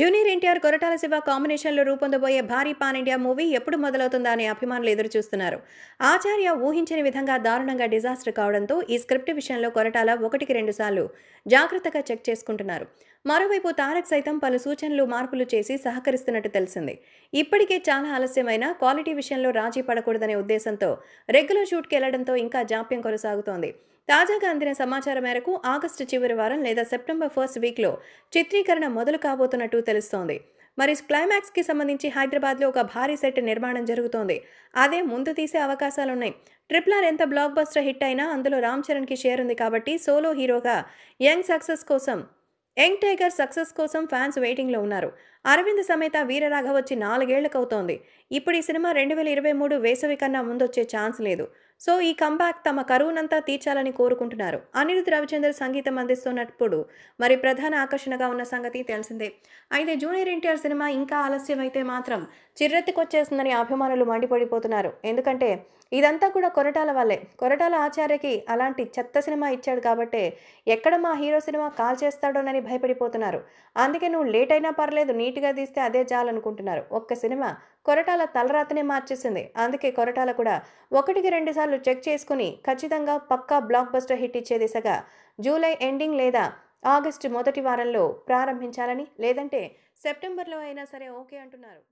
junior NTR Koratala Shiva కాంబినేషన్లో రూపొందబోయే భారీ pan India movie ఎప్పుడు మొదలవుతుందా అని అభిమానులు ఎదురుచూస్తున్నారు ఆచార్య ఊహించని విధంగా దారుణంగా డిజాస్టర్ కావడంతో ఈ స్క్రిప్ట్ విషయంలో కొరటాల ఒకటికి రెండు సార్లు జాగ్రత్తగా చెక్ చేసుకుంటున్నారు మరోవైపు తారక్ సైతం పలు సూచనలు మార్పులు చేసి సహకరిస్తున్నట్టు తెలిసింది ఇప్పటికే చాలా ఆలస్యమైన క్వాలిటీ విషయంలో రాజీ పడకూడదనే ఉద్దేశంతో రెగ్యులర్ షూట్కి వెళ్లడంతో ఇంకా జాప్యం కొనసాగుతోంది తాజాగా అందిన సమాచారం మేరకు ఆగస్టు చివరి వారం లేదా సెప్టెంబర్ ఫస్ట్ వీక్లో చిత్రీకరణ మొదలు కాబోతున్నట్టు తెలుస్తోంది మరి క్లైమాక్స్కి సంబంధించి హైదరాబాద్లో ఒక భారీ సెట్ నిర్మాణం జరుగుతోంది అదే ముందు తీసే అవకాశాలున్నాయి ట్రిపుల్ ఎంత బ్లాక్ బస్టర్ హిట్ అయినా అందులో రామ్ చరణ్కి షేర్ ఉంది కాబట్టి సోలో హీరోగా యంగ్ సక్సెస్ కోసం యంగ్ టైగర్ సక్సెస్ కోసం ఫ్యాన్స్ వెయిటింగ్లో ఉన్నారు అరవింద్ సమేత వీరరాఘవ వచ్చి నాలుగేళ్లకవుతోంది ఇప్పుడు ఈ సినిమా రెండు వేల ఇరవై మూడు వేసవి కన్నా ముందొచ్చే ఛాన్స్ లేదు సో ఈ కంబ్యాక్ తమ కరువునంతా తీర్చాలని కోరుకుంటున్నారు అనిరుద్ రవిచంద్ర సంగీతం అందిస్తున్నప్పుడు మరి ప్రధాన ఆకర్షణగా ఉన్న సంగతి తెలిసిందే అయితే జూనియర్ ఎన్టీఆర్ సినిమా ఇంకా ఆలస్యం అయితే మాత్రం చిర్రెత్తికొచ్చేస్తుందని అభిమానులు మండిపడిపోతున్నారు ఎందుకంటే ఇదంతా కూడా కొరటాల వల్లే కొరటాల ఆచార్యకి అలాంటి చెత్త సినిమా ఇచ్చాడు కాబట్టే ఎక్కడ మా హీరో సినిమా కాల్ చేస్తాడోనని భయపడిపోతున్నారు అందుకే నువ్వు లేట్ అయినా పర్లేదు నీట్గా తీస్తే అదే చాలనుకుంటున్నారు ఒక్క సినిమా కొరటాల తలరాతనే మార్చేసింది అందుకే కొరటాల కూడా ఒకటికి రెండు సార్లు చెక్ చేసుకుని ఖచ్చితంగా పక్కా బ్లాక్ బస్టర్ హిట్ ఇచ్చే దిశగా జూలై ఎండింగ్ లేదా ఆగస్టు మొదటి వారంలో ప్రారంభించాలని లేదంటే సెప్టెంబర్లో అయినా సరే ఓకే అంటున్నారు